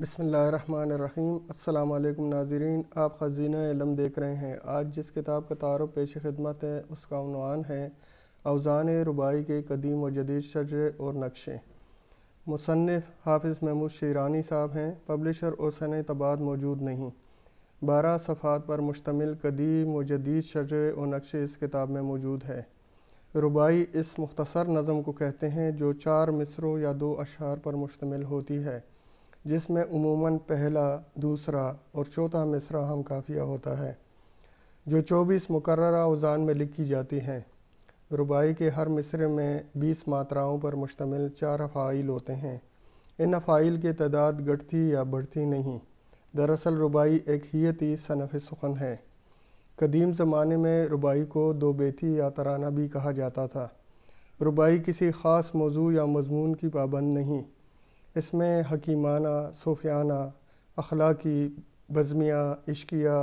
बसमीम् अल्लाम नाजरीन आप ख़जीना इलम देख रहे हैं आज जिस किताब का तारफ़ पेश खदमत है उसका उनवान है अवज़ान रुबाई के कदीम व जदीद शजरे और नक्शे मुसनफ़ हाफ महमूद शेरानी साहब हैं पब्लिशर और सन तबाद मौजूद नहीं बारह सफ़ात पर मुश्तमिल कदीम व जदीद शजरे और नक्शे इस किताब में मौजूद है रुबाई इस मुख्तसर नज़म को कहते हैं जो चार मिसरों या दो अशार पर मुश्तमिल होती है जिसमें उमूमन पहला दूसरा और चौथा मिसरा हम काफिया होता है जो 24 मुकर अवजान में लिखी जाती हैं रुबाई के हर मिसरे में 20 मात्राओं पर मुश्तमिल चार अफ़ाइल होते हैं इन अफ़ाइल की तादाद घटती या बढ़ती नहीं दरअसल रुबाई एक हीती सनफ़ सुखन है कदीम ज़माने में रुबाई को दो बेती या तराना भी कहा जाता था रुबाई किसी ख़ास मौजू या मजमून की पाबंद नहीं इसमें हकीमाना सूफियाना अखलाकी बज़मिया इश्किया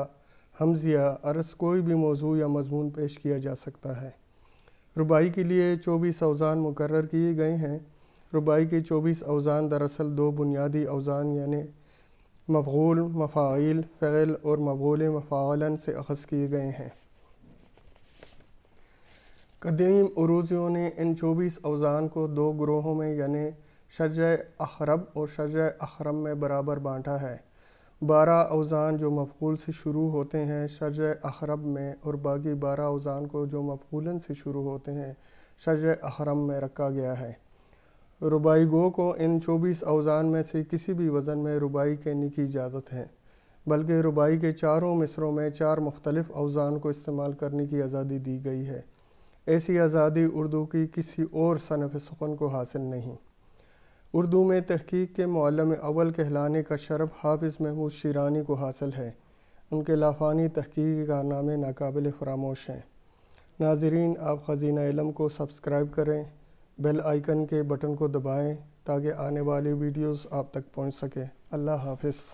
हमजिया अरस कोई भी मौजू या मजमून पेश किया जा सकता है रुबाई के लिए चौबीस अवज़ान मुकर किए गए हैं रुबाई के चौबीस अवज़ान दरअसल दो बुनियादी अवज़ान यानि मफूल मफ़ाइल फ़ैल और मबूल मफ़ालन से अखज़ किए गए हैं कदीम अरूजियों ने इन चौबीस अवज़ान को दो ग्रोहों में यानि शजर अहरब और शजर अहरम में बराबर बांटा है बारह अवजान जो मफूल से शुरू होते हैं शजर अहरब में और बाकी बारह अवजान को जो मफूलन से शुरू होते हैं शजर अहरम में रखा गया है रुबाई गो को इन चौबीस अवजान में से किसी भी वज़न में रुबाई कहने की इजाज़त है बल्कि रुबाई के चारों मिसरों में चार मुख्तलिफ अवजान को इस्तेमाल करने की आज़ादी दी गई है ऐसी आज़ादी उर्दू की किसी और सनफ़ सुखन को हासिल नहीं उर्दू में तहकीक के मौलम अव्वल कहलाने का शरफ हाफिज़ महमूद शिरानी को हासिल है उनके लाफानी तहकीकी कारनामे नाकबिल फरामोश हैं नाजरीन आप ख़जीना इलम को सब्सक्राइब करें बेल आइकन के बटन को दबाएँ ताकि आने वाली वीडियोज़ आप तक पहुँच सकें अल्लाह हाफिज़